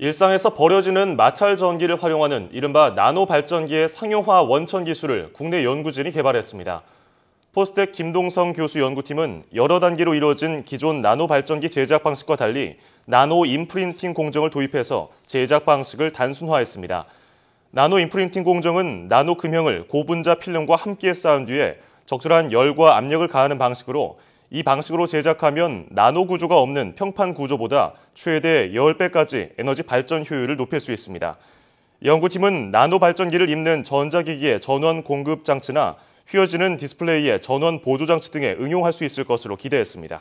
일상에서 버려지는 마찰 전기를 활용하는 이른바 나노 발전기의 상용화 원천 기술을 국내 연구진이 개발했습니다. 포스텍 김동성 교수 연구팀은 여러 단계로 이루어진 기존 나노 발전기 제작 방식과 달리 나노 인프린팅 공정을 도입해서 제작 방식을 단순화했습니다. 나노 인프린팅 공정은 나노 금형을 고분자 필름과 함께 쌓은 뒤에 적절한 열과 압력을 가하는 방식으로 이 방식으로 제작하면 나노 구조가 없는 평판 구조보다 최대 10배까지 에너지 발전 효율을 높일 수 있습니다. 연구팀은 나노 발전기를 입는 전자기기의 전원 공급 장치나 휘어지는 디스플레이의 전원 보조 장치 등에 응용할 수 있을 것으로 기대했습니다.